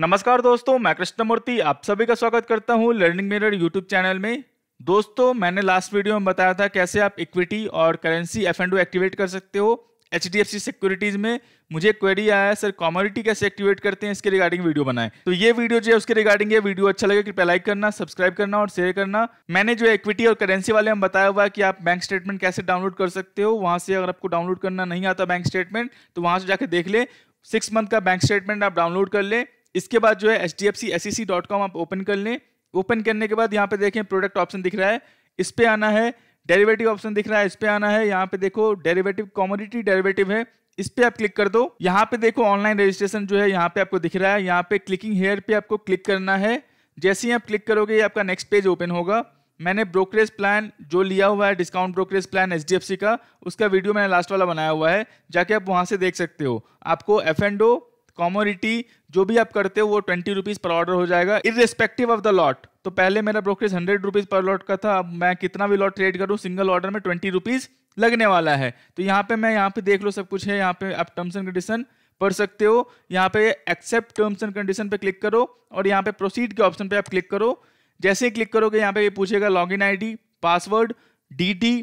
नमस्कार दोस्तों मैं कृष्णमूर्ति आप सभी का स्वागत करता हूं लर्निंग मिरर यूट्यूब चैनल में दोस्तों मैंने लास्ट वीडियो में बताया था कैसे आप इक्विटी और करेंसी एफ एंड एक्टिवेट कर सकते हो H D F C securities में मुझे क्वेरी आया है सर कॉमोडिटी कैसे एक्टिवेट करते हैं इसके रिगार्डिंग वीडियो बनाए तो ये वीडियो जो है उसके रिगार्डिंग ये वीडियो अच्छा लगे कृपया लाइक करना सब्सक्राइब करना और शेयर करना मैंने जो इक्विटी और करेंसी वाले हम बताया हुआ है कि आप बैंक स्टेटमेंट कैसे डाउनलोड कर सकते हो वहां से अगर आपको डाउनलोड करना नहीं आता बैंक स्टेटमेंट तो वहां से जाकर देख ले सिक्स मंथ का बैंक स्टेटमेंट आप डाउनलोड कर ले इसके बाद जो है H D F C S C dot com आप ओपन कर लें ओपन करने के बाद यहाँ पे देखें प्रोडक्ट ऑप्शन दिख रहा है इस पर आना है डेरिवेटिव ऑप्शन दिख रहा है इस पर आना है यहाँ पे देखो डेरिवेटिव कॉमोडिटी डेरिवेटिव है इस पर आप क्लिक कर दो यहाँ पे देखो ऑनलाइन रजिस्ट्रेशन जो है यहाँ पे आपको दिख रहा है यहाँ पे क्लिकिंग हेयर पे आपको क्लिक करना है जैसे ही आप क्लिक करोगे आपका नेक्स्ट पेज ओपन होगा मैंने ब्रोकरेज प्लान जो लिया हुआ है डिस्काउंट ब्रोकरेज प्लान एच का उसका वीडियो मैंने लास्ट वाला बनाया हुआ है जाके आप वहाँ से देख सकते हो आपको एफ एंड ओ कॉमोडिटी जो भी आप करते हो वो ट्वेंटी रुपीज़ पर ऑर्डर हो जाएगा रिस्पेक्टिव ऑफ द लॉट तो पहले मेरा ब्रोकरेज हंड्रेड रुपीज़ पर लॉट का था अब मैं कितना भी लॉट ट्रेड करूँ सिंगल ऑर्डर में ट्वेंटी रुपीज़ लगने वाला है तो यहाँ पे मैं यहाँ पे देख लो सब कुछ है यहाँ पे आप टर्म्स एंड कंडीशन पढ़ सकते हो यहाँ पे एक्सेप्ट टर्म्स एंड कंडीशन पे क्लिक करो और यहाँ पे प्रोसीड के ऑप्शन पे आप क्लिक करो जैसे ही क्लिक करोगे यहाँ पे ये पूछेगा login ID password D T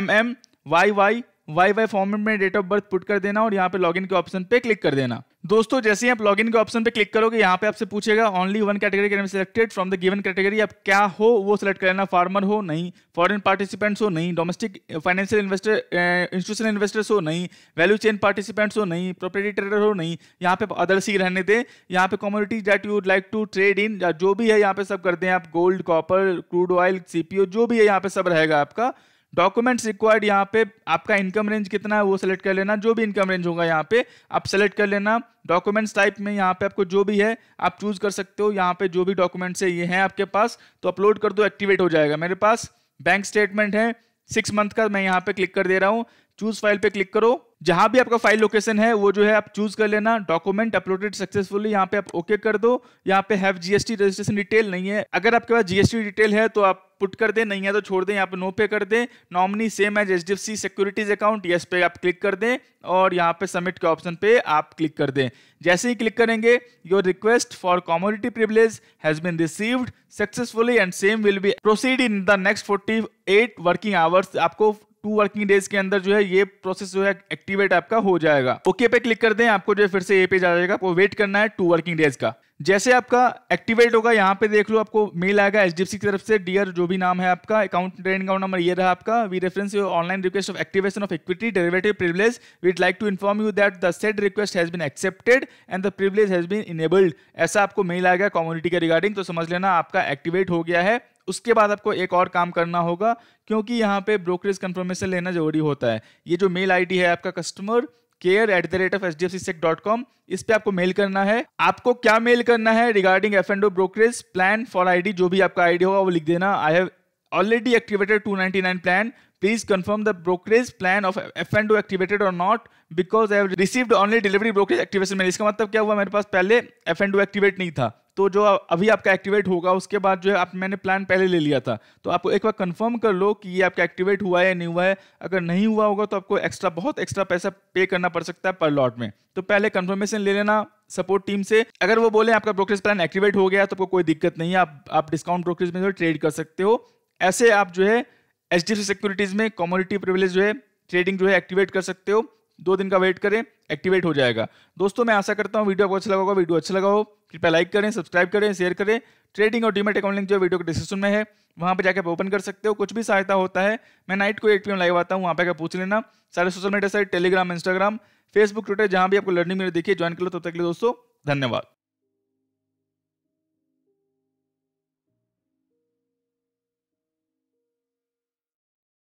M M Y Y Y Y format में डेट ऑफ बर्थ पुट कर देना और यहाँ पे लॉगिन के ऑप्शन पे क्लिक कर देना दोस्तों जैसे ही आप लॉगिन के ऑप्शन पे क्लिक करोगे यहाँ पे आपसे पूछेगा only one category can selected from the given category आप क्या हो वो सिलेक्ट करना फार्मर हो नहीं फॉरन पार्टिसिपेंट्स हो नहीं domestic financial investor institutional investors हो नहीं वैल्यू चेन पार्टिसिपेंट्स हो नहीं प्रॉपर्टी ट्रेडर हो नहीं यहाँ पे अदर्स ही रहने दे यहाँ पे community that you like to trade in जो भी है यहाँ पे सब करते हैं आप gold copper crude oil CPO जो भी है यहाँ पे सब रहेगा आपका डॉक्यूमेंट्स रिक्वायर्ड यहाँ पे आपका इनकम रेंज कितना है वो सेलेक्ट कर लेना जो भी इनकम रेंज होगा यहाँ पे आप सेलेक्ट कर लेना डॉक्यूमेंट्स टाइप में यहाँ पे आपको जो भी है आप चूज कर सकते हो यहाँ पे जो भी डॉक्यूमेंट्स है ये हैं आपके पास तो अपलोड कर दो एक्टिवेट हो जाएगा मेरे पास बैंक स्टेटमेंट है सिक्स मंथ का मैं यहाँ पे क्लिक कर दे रहा हूँ चूज फाइल पे क्लिक करो जहां भी आपका फाइल लोकेशन है वो जो है आप चूज कर लेना डॉक्यूमेंट अपलोडेड सक्सेसफुली यहाँ पे आप ओके okay कर दो यहाँ पे हैव जीएसटी रजिस्ट्रेशन डिटेल नहीं है अगर आपके पास जीएसटी डिटेल है तो आप पुट कर दें नहीं है तो छोड़ दें यहाँ पे नो पे कर दें nominee same as H D F C securities account yes पे आप क्लिक कर दें और यहाँ पे सबमिट के ऑप्शन पे आप क्लिक कर दें जैसे ही क्लिक करेंगे your request for commodity privilege has been received successfully and same will be proceed in the next forty eight working hours आपको टू वर्किंग डेज के अंदर जो है ये प्रोसेस जो है एक्टिवेट आपका हो जाएगा ओके पे क्लिक कर दें आपको जो है फिर से ये पेज आ जाएगा आपको वेट करना है टू वर्किंग डेज का जैसे आपका एक्टिवेट होगा यहाँ पे देख लो आपको मेल आएगा एच की तरफ से डियर जो भी नाम है आपका अकाउंट ट्रेन अकाउंट नंबर ये रहा आपका we reference you online request of activation of equity derivative privilege we'd like to inform you that the set request has been accepted and the privilege has been enabled ऐसा आपको mail आएगा community के regarding तो समझ लेना आपका activate हो गया है उसके बाद आपको एक और काम करना होगा क्योंकि यहाँ पे ब्रोकरेज कंफर्मेशन लेना जरूरी होता है ये जो मेल आईडी है आपका customer care at the rate of H D F C sec dot com इस पर आपको मेल करना है आपको क्या मेल करना है regarding F and brokerage plan for I D जो भी आपका आईडी होगा वो लिख देना I have already activated two ninety nine plan please the brokerage plan of F and O activated और not because I have received only delivery brokerage activation mail इसका मतलब क्या हुआ मेरे पास पहले एफ एंड ओ एक्टिवेट नहीं था तो जो अभी आपका एक्टिवेट होगा उसके बाद जो है आप मैंने प्लान पहले ले लिया था तो आपको एक बार कंफर्म कर लो कि ये आपका एक्टिवेट हुआ है या नहीं हुआ है अगर नहीं हुआ होगा तो आपको एक्स्ट्रा बहुत एक्स्ट्रा पैसा पे करना पड़ सकता है पर लॉट में तो पहले कंफर्मेशन ले लेना सपोर्ट टीम से अगर वो बोले आपका ब्रोकरेज प्लान एक्टिवेट हो गया तो आपको कोई दिक्कत नहीं है आप आप डिस्काउंट ब्रोकरेज में जो ट्रेड कर सकते हो ऐसे आप जो है एच सिक्योरिटीज़ में कॉमोडिटी प्रिविलेज जो है ट्रेडिंग जो है एक्टिवेट कर सकते हो दो दिन का वेट करें एक्टिवेट हो जाएगा दोस्तों मैं आशा करता हूँ वीडियो आपको अच्छा लगा होगा वीडियो अच्छा लगा हो कृपया लाइक करें सब्सक्राइब करें शेयर करें ट्रेडिंग और डीमेट अकाउंट लिंक जो वीडियो के डिस्क्रिप्शन में है वहाँ पर जाकर आप ओपन कर सकते हो कुछ भी सहायता होता है मैं नाइट को एट पी लाइव आता हूँ वहाँ पर पूछ लेना सारे social media site Telegram Instagram Facebook Twitter जहाँ भी आपको लर्निंग मेरे देखिए ज्वाइन कर लो तब तक के लिए दोस्तों धन्यवाद